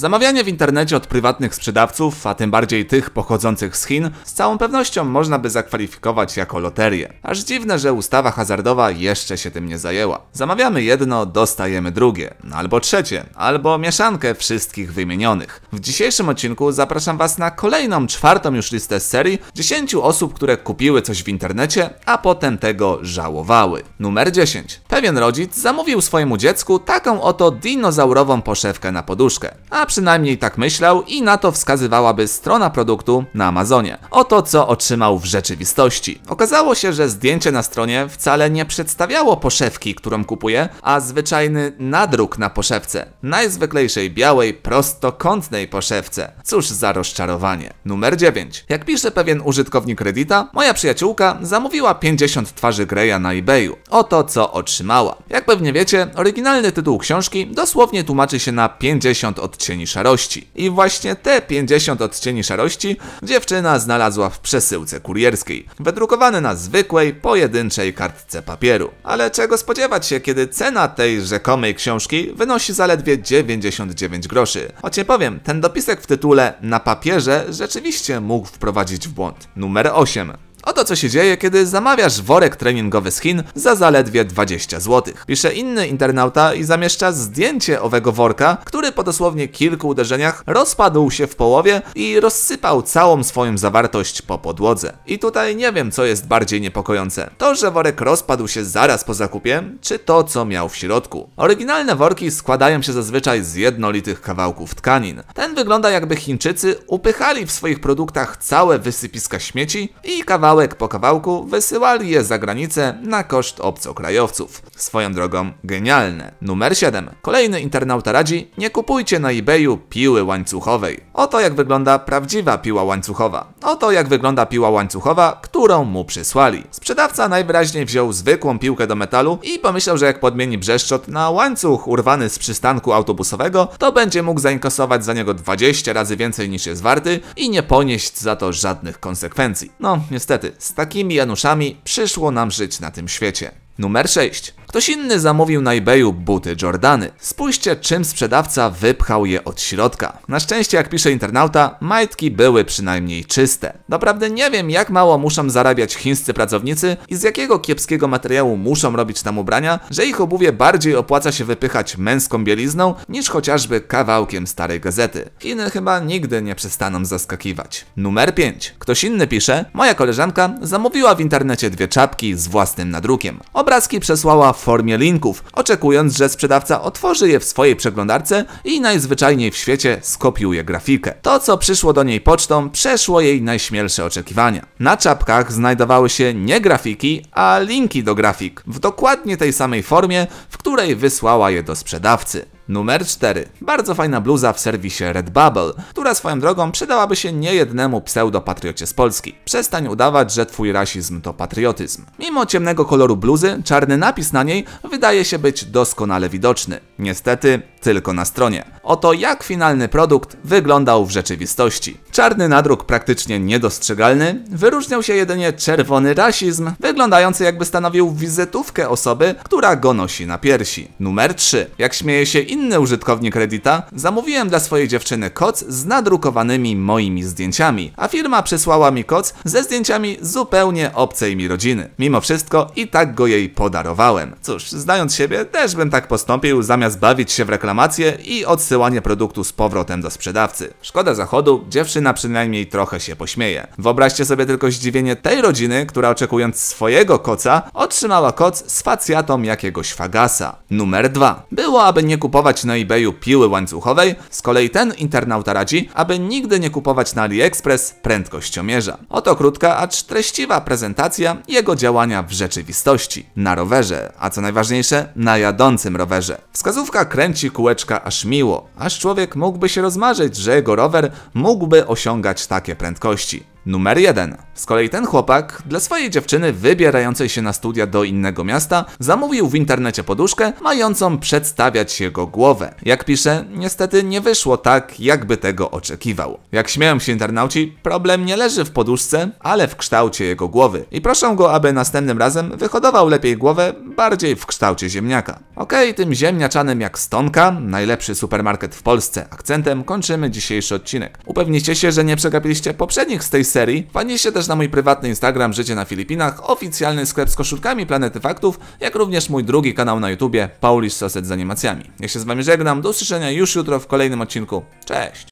Zamawianie w internecie od prywatnych sprzedawców, a tym bardziej tych pochodzących z Chin, z całą pewnością można by zakwalifikować jako loterię. Aż dziwne, że ustawa hazardowa jeszcze się tym nie zajęła. Zamawiamy jedno, dostajemy drugie, albo trzecie, albo mieszankę wszystkich wymienionych. W dzisiejszym odcinku zapraszam Was na kolejną, czwartą już listę z serii 10 osób, które kupiły coś w internecie, a potem tego żałowały. Numer 10 pewien rodzic zamówił swojemu dziecku taką oto dinozaurową poszewkę na poduszkę. A przynajmniej tak myślał i na to wskazywałaby strona produktu na Amazonie. Oto co otrzymał w rzeczywistości. Okazało się, że zdjęcie na stronie wcale nie przedstawiało poszewki, którą kupuje, a zwyczajny nadruk na poszewce. Najzwyklejszej białej, prostokątnej poszewce. Cóż za rozczarowanie. Numer 9. Jak pisze pewien użytkownik Reddita, moja przyjaciółka zamówiła 50 twarzy Greya na eBayu. Oto co otrzymał jak pewnie wiecie, oryginalny tytuł książki dosłownie tłumaczy się na 50 odcieni szarości. I właśnie te 50 odcieni szarości dziewczyna znalazła w przesyłce kurierskiej, wydrukowane na zwykłej, pojedynczej kartce papieru. Ale czego spodziewać się, kiedy cena tej rzekomej książki wynosi zaledwie 99 groszy? Choć nie powiem, ten dopisek w tytule na papierze rzeczywiście mógł wprowadzić w błąd. Numer 8. Oto co się dzieje, kiedy zamawiasz worek treningowy z Chin za zaledwie 20 zł. Pisze inny internauta i zamieszcza zdjęcie owego worka, który po dosłownie kilku uderzeniach rozpadł się w połowie i rozsypał całą swoją zawartość po podłodze. I tutaj nie wiem, co jest bardziej niepokojące. To, że worek rozpadł się zaraz po zakupie, czy to, co miał w środku. Oryginalne worki składają się zazwyczaj z jednolitych kawałków tkanin. Ten wygląda jakby Chińczycy upychali w swoich produktach całe wysypiska śmieci i kawałki kawałek po kawałku wysyłali je za granicę na koszt obcokrajowców. Swoją drogą genialne. Numer 7. Kolejny internauta radzi, nie kupujcie na eBayu piły łańcuchowej. Oto jak wygląda prawdziwa piła łańcuchowa. Oto jak wygląda piła łańcuchowa, którą mu przysłali. Sprzedawca najwyraźniej wziął zwykłą piłkę do metalu i pomyślał, że jak podmieni brzeszczot na łańcuch urwany z przystanku autobusowego, to będzie mógł zainkasować za niego 20 razy więcej niż jest warty i nie ponieść za to żadnych konsekwencji. No, niestety, niestety, z takimi Januszami przyszło nam żyć na tym świecie. Numer 6. Ktoś inny zamówił na eBayu buty Jordany. Spójrzcie, czym sprzedawca wypchał je od środka. Na szczęście, jak pisze internauta, majtki były przynajmniej czyste. Naprawdę nie wiem, jak mało muszą zarabiać chińscy pracownicy i z jakiego kiepskiego materiału muszą robić tam ubrania, że ich obuwie bardziej opłaca się wypychać męską bielizną niż chociażby kawałkiem starej gazety. Chiny chyba nigdy nie przestaną zaskakiwać. Numer 5. Ktoś inny pisze, moja koleżanka zamówiła w internecie dwie czapki z własnym nadrukiem. Obrazki przesłała w formie linków, oczekując, że sprzedawca otworzy je w swojej przeglądarce i najzwyczajniej w świecie skopiuje grafikę. To, co przyszło do niej pocztą, przeszło jej najśmielsze oczekiwania. Na czapkach znajdowały się nie grafiki, a linki do grafik w dokładnie tej samej formie, w której wysłała je do sprzedawcy. Numer 4. Bardzo fajna bluza w serwisie Redbubble, która swoją drogą przydałaby się niejednemu pseudopatriocie z Polski. Przestań udawać, że twój rasizm to patriotyzm. Mimo ciemnego koloru bluzy, czarny napis na niej wydaje się być doskonale widoczny. Niestety, tylko na stronie. Oto jak finalny produkt wyglądał w rzeczywistości. Czarny nadruk praktycznie niedostrzegalny, wyróżniał się jedynie czerwony rasizm, wyglądający jakby stanowił wizytówkę osoby, która go nosi na piersi. Numer 3. Jak śmieje się inny użytkownik Reddita, zamówiłem dla swojej dziewczyny koc z nadrukowanymi moimi zdjęciami, a firma przysłała mi koc ze zdjęciami zupełnie obcej mi rodziny. Mimo wszystko i tak go jej podarowałem. Cóż, znając siebie, też bym tak postąpił zamiast zamiast bawić się w reklamację i odsyłanie produktu z powrotem do sprzedawcy. Szkoda zachodu, dziewczyna przynajmniej trochę się pośmieje. Wyobraźcie sobie tylko zdziwienie tej rodziny, która oczekując swojego koca, otrzymała koc z facjatą jakiegoś fagasa. Numer 2. Było, aby nie kupować na eBayu piły łańcuchowej, z kolei ten internauta radzi, aby nigdy nie kupować na AliExpress prędkościomierza. Oto krótka, acz treściwa prezentacja jego działania w rzeczywistości. Na rowerze, a co najważniejsze, na jadącym rowerze. Wskazuje Wskazówka kręci kółeczka aż miło, aż człowiek mógłby się rozmarzyć, że jego rower mógłby osiągać takie prędkości. Numer jeden. Z kolei ten chłopak dla swojej dziewczyny wybierającej się na studia do innego miasta zamówił w internecie poduszkę mającą przedstawiać jego głowę. Jak pisze, niestety nie wyszło tak, jakby tego oczekiwał. Jak śmieją się internauci, problem nie leży w poduszce, ale w kształcie jego głowy i proszą go, aby następnym razem wyhodował lepiej głowę bardziej w kształcie ziemniaka. Okej, okay, tym ziemniaczanym jak Stonka, najlepszy supermarket w Polsce, akcentem kończymy dzisiejszy odcinek. Upewnijcie się, że nie przegapiliście poprzednich z tej serii serii. Wpadnijcie też na mój prywatny Instagram Życie na Filipinach, oficjalny sklep z koszulkami Planety Faktów, jak również mój drugi kanał na YouTubie Paulisz Soset z animacjami. Ja się z Wami żegnam, do usłyszenia już jutro w kolejnym odcinku. Cześć!